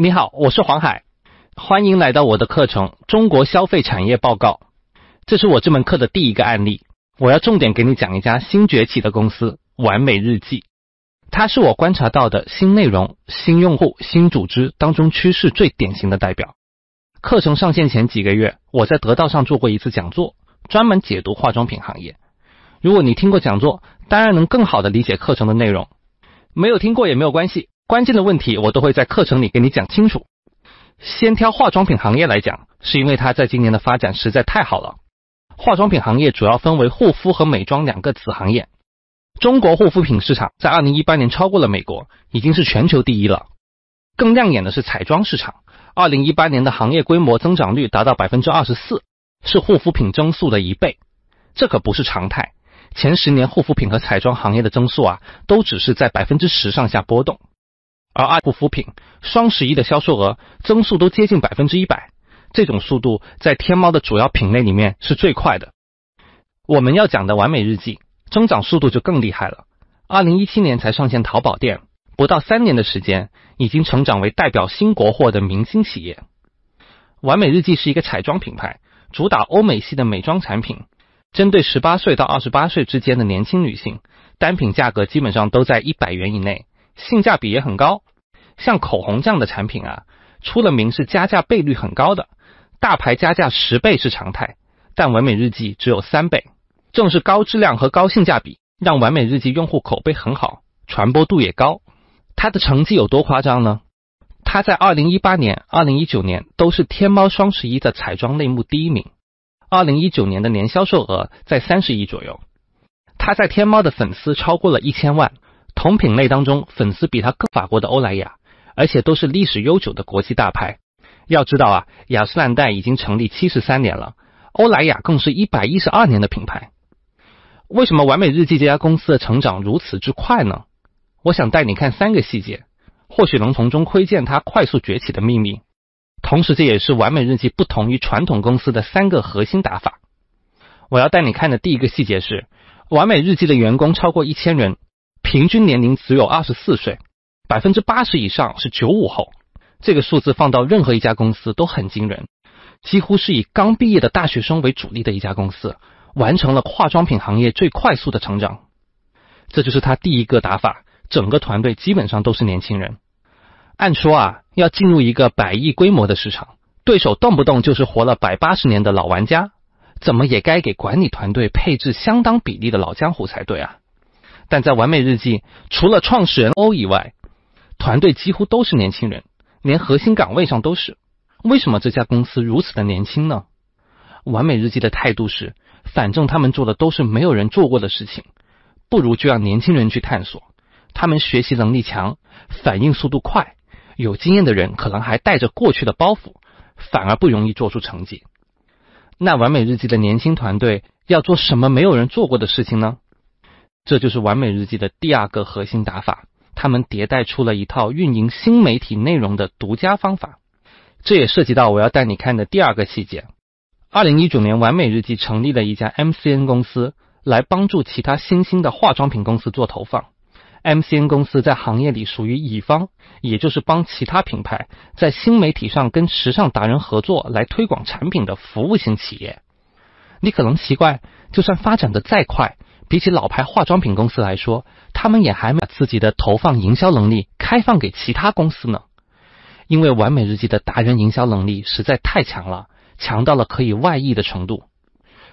你好，我是黄海，欢迎来到我的课程《中国消费产业报告》。这是我这门课的第一个案例，我要重点给你讲一家新崛起的公司——完美日记。它是我观察到的新内容、新用户、新组织当中趋势最典型的代表。课程上线前几个月，我在得道上做过一次讲座，专门解读化妆品行业。如果你听过讲座，当然能更好的理解课程的内容；没有听过也没有关系。关键的问题我都会在课程里给你讲清楚。先挑化妆品行业来讲，是因为它在今年的发展实在太好了。化妆品行业主要分为护肤和美妆两个子行业。中国护肤品市场在二零一八年超过了美国，已经是全球第一了。更亮眼的是彩妆市场，二零一八年的行业规模增长率达到百分之二十四，是护肤品增速的一倍。这可不是常态，前十年护肤品和彩妆行业的增速啊，都只是在百分之十上下波动。而爱护肤品双十一的销售额增速都接近百分之一百，这种速度在天猫的主要品类里面是最快的。我们要讲的完美日记增长速度就更厉害了，二零一七年才上线淘宝店，不到三年的时间已经成长为代表新国货的明星企业。完美日记是一个彩妆品牌，主打欧美系的美妆产品，针对十八岁到二十八岁之间的年轻女性，单品价格基本上都在一百元以内，性价比也很高。像口红这样的产品啊，出了名是加价倍率很高的，大牌加价十倍是常态，但完美日记只有三倍。正是高质量和高性价比，让完美日记用户口碑很好，传播度也高。它的成绩有多夸张呢？它在二零一八年、二零一九年都是天猫双十一的彩妆类目第一名。二零一九年的年销售额在三十亿左右，它在天猫的粉丝超过了一千万。同品类当中，粉丝比它更法国的欧莱雅。而且都是历史悠久的国际大牌。要知道啊，雅诗兰黛已经成立七十三年了，欧莱雅更是一百一十二年的品牌。为什么完美日记这家公司的成长如此之快呢？我想带你看三个细节，或许能从中窥见它快速崛起的秘密。同时，这也是完美日记不同于传统公司的三个核心打法。我要带你看的第一个细节是，完美日记的员工超过一千人，平均年龄只有二十四岁。百分之八十以上是九五后，这个数字放到任何一家公司都很惊人。几乎是以刚毕业的大学生为主力的一家公司，完成了化妆品行业最快速的成长。这就是他第一个打法：整个团队基本上都是年轻人。按说啊，要进入一个百亿规模的市场，对手动不动就是活了百八十年的老玩家，怎么也该给管理团队配置相当比例的老江湖才对啊。但在完美日记，除了创始人欧以外，团队几乎都是年轻人，连核心岗位上都是。为什么这家公司如此的年轻呢？完美日记的态度是，反正他们做的都是没有人做过的事情，不如就让年轻人去探索。他们学习能力强，反应速度快，有经验的人可能还带着过去的包袱，反而不容易做出成绩。那完美日记的年轻团队要做什么没有人做过的事情呢？这就是完美日记的第二个核心打法。他们迭代出了一套运营新媒体内容的独家方法，这也涉及到我要带你看的第二个细节。二零一九年，完美日记成立了一家 MCN 公司，来帮助其他新兴的化妆品公司做投放。MCN 公司在行业里属于乙方，也就是帮其他品牌在新媒体上跟时尚达人合作，来推广产品的服务型企业。你可能奇怪，就算发展的再快。比起老牌化妆品公司来说，他们也还没把自己的投放营销能力开放给其他公司呢。因为完美日记的达人营销能力实在太强了，强到了可以外溢的程度。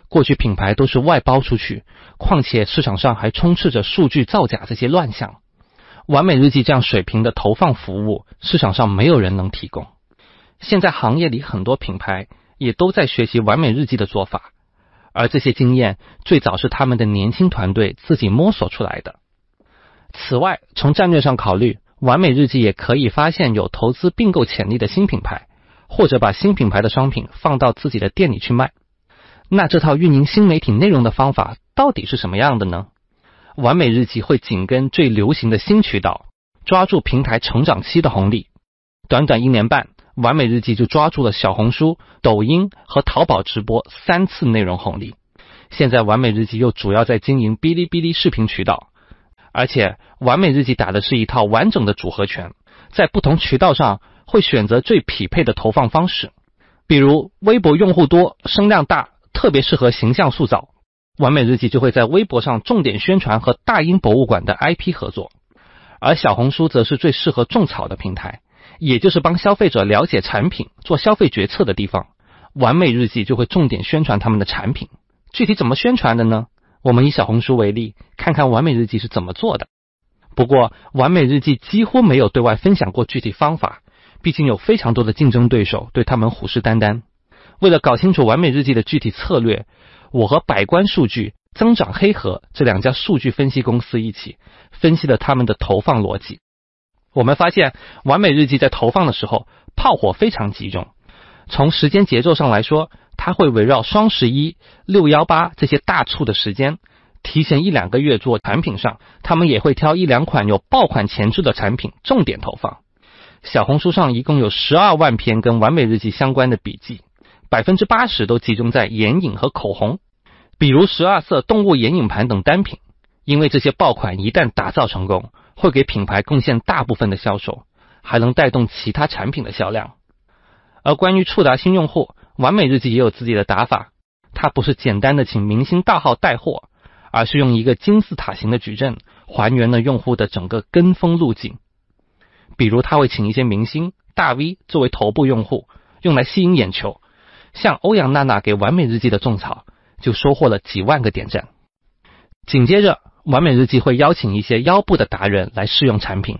过去品牌都是外包出去，况且市场上还充斥着数据造假这些乱象。完美日记这样水平的投放服务，市场上没有人能提供。现在行业里很多品牌也都在学习完美日记的做法。而这些经验最早是他们的年轻团队自己摸索出来的。此外，从战略上考虑，完美日记也可以发现有投资并购潜力的新品牌，或者把新品牌的商品放到自己的店里去卖。那这套运营新媒体内容的方法到底是什么样的呢？完美日记会紧跟最流行的新渠道，抓住平台成长期的红利。短短一年半。完美日记就抓住了小红书、抖音和淘宝直播三次内容红利。现在完美日记又主要在经营哔哩哔哩视频渠道，而且完美日记打的是一套完整的组合拳，在不同渠道上会选择最匹配的投放方式。比如微博用户多、声量大，特别适合形象塑造，完美日记就会在微博上重点宣传和大英博物馆的 IP 合作；而小红书则是最适合种草的平台。也就是帮消费者了解产品、做消费决策的地方，完美日记就会重点宣传他们的产品。具体怎么宣传的呢？我们以小红书为例，看看完美日记是怎么做的。不过，完美日记几乎没有对外分享过具体方法，毕竟有非常多的竞争对手对他们虎视眈眈。为了搞清楚完美日记的具体策略，我和百官数据、增长黑盒这两家数据分析公司一起分析了他们的投放逻辑。我们发现，完美日记在投放的时候，炮火非常集中。从时间节奏上来说，它会围绕双十一、六幺八这些大促的时间，提前一两个月做产品上。他们也会挑一两款有爆款潜质的产品重点投放。小红书上一共有十二万篇跟完美日记相关的笔记，百分之八十都集中在眼影和口红，比如十二色动物眼影盘等单品。因为这些爆款一旦打造成功，会给品牌贡献大部分的销售，还能带动其他产品的销量。而关于触达新用户，完美日记也有自己的打法。它不是简单的请明星大号带货，而是用一个金字塔型的矩阵，还原了用户的整个跟风路径。比如，他会请一些明星大 V 作为头部用户，用来吸引眼球。像欧阳娜娜给完美日记的种草，就收获了几万个点赞。紧接着。完美日记会邀请一些腰部的达人来试用产品，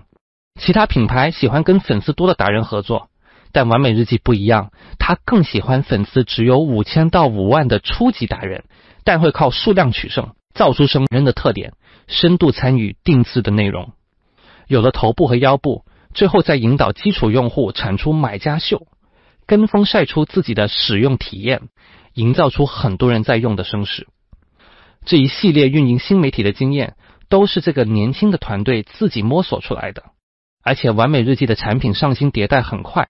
其他品牌喜欢跟粉丝多的达人合作，但完美日记不一样，它更喜欢粉丝只有五千到五万的初级达人，但会靠数量取胜，造出声人的特点，深度参与定制的内容，有了头部和腰部，最后再引导基础用户产出买家秀，跟风晒出自己的使用体验，营造出很多人在用的声势。这一系列运营新媒体的经验，都是这个年轻的团队自己摸索出来的。而且，完美日记的产品上新迭代很快，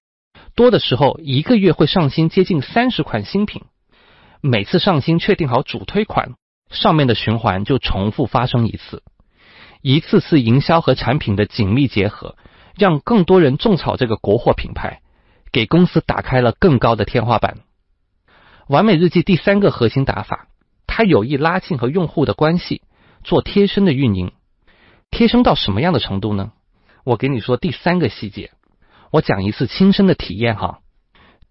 多的时候一个月会上新接近三十款新品。每次上新确定好主推款，上面的循环就重复发生一次。一次次营销和产品的紧密结合，让更多人种草这个国货品牌，给公司打开了更高的天花板。完美日记第三个核心打法。他有意拉近和用户的关系，做贴身的运营，贴身到什么样的程度呢？我给你说第三个细节，我讲一次亲身的体验哈，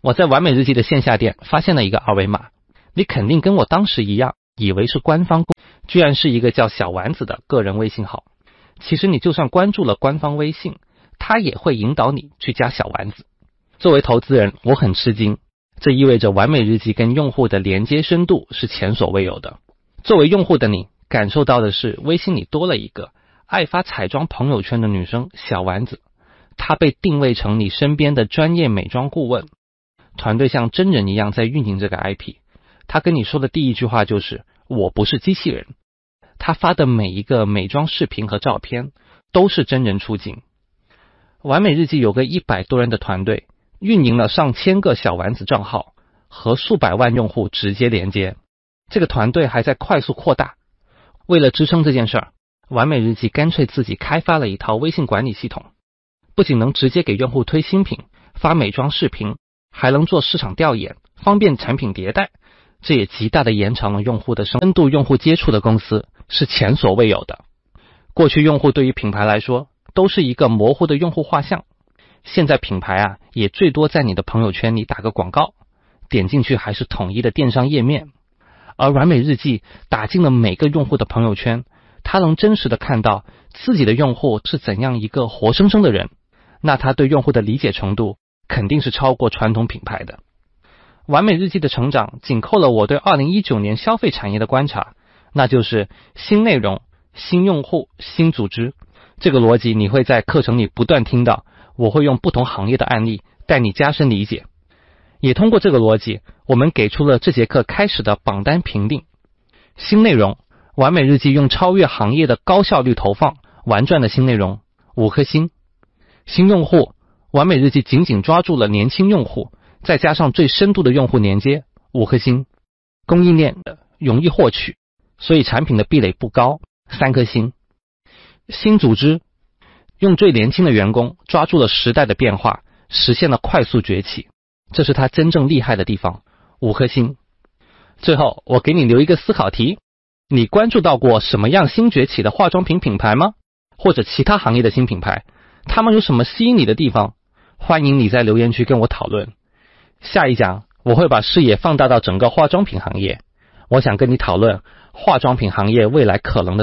我在完美日记的线下店发现了一个二维码，你肯定跟我当时一样，以为是官方，居然是一个叫小丸子的个人微信号。其实你就算关注了官方微信，他也会引导你去加小丸子。作为投资人，我很吃惊。这意味着完美日记跟用户的连接深度是前所未有的。作为用户的你，感受到的是微信里多了一个爱发彩妆朋友圈的女生小丸子，她被定位成你身边的专业美妆顾问。团队像真人一样在运营这个 IP。他跟你说的第一句话就是“我不是机器人”。他发的每一个美妆视频和照片都是真人出镜。完美日记有个一百多人的团队。运营了上千个小丸子账号和数百万用户直接连接，这个团队还在快速扩大。为了支撑这件事儿，完美日记干脆自己开发了一套微信管理系统，不仅能直接给用户推新品、发美妆视频，还能做市场调研，方便产品迭代。这也极大的延长了用户的深度用户接触的公司是前所未有的。过去用户对于品牌来说都是一个模糊的用户画像。现在品牌啊，也最多在你的朋友圈里打个广告，点进去还是统一的电商页面。而完美日记打进了每个用户的朋友圈，他能真实的看到自己的用户是怎样一个活生生的人，那他对用户的理解程度肯定是超过传统品牌的。完美日记的成长紧扣了我对二零一九年消费产业的观察，那就是新内容、新用户、新组织，这个逻辑你会在课程里不断听到。我会用不同行业的案例带你加深理解，也通过这个逻辑，我们给出了这节课开始的榜单评定。新内容，完美日记用超越行业的高效率投放玩转的新内容，五颗星；新用户，完美日记紧紧抓住了年轻用户，再加上最深度的用户连接，五颗星；供应链容易获取，所以产品的壁垒不高，三颗星；新组织。用最年轻的员工抓住了时代的变化，实现了快速崛起，这是他真正厉害的地方。五颗星。最后，我给你留一个思考题：你关注到过什么样新崛起的化妆品品牌吗？或者其他行业的新品牌，他们有什么吸引你的地方？欢迎你在留言区跟我讨论。下一讲，我会把视野放大到整个化妆品行业，我想跟你讨论化妆品行业未来可能的。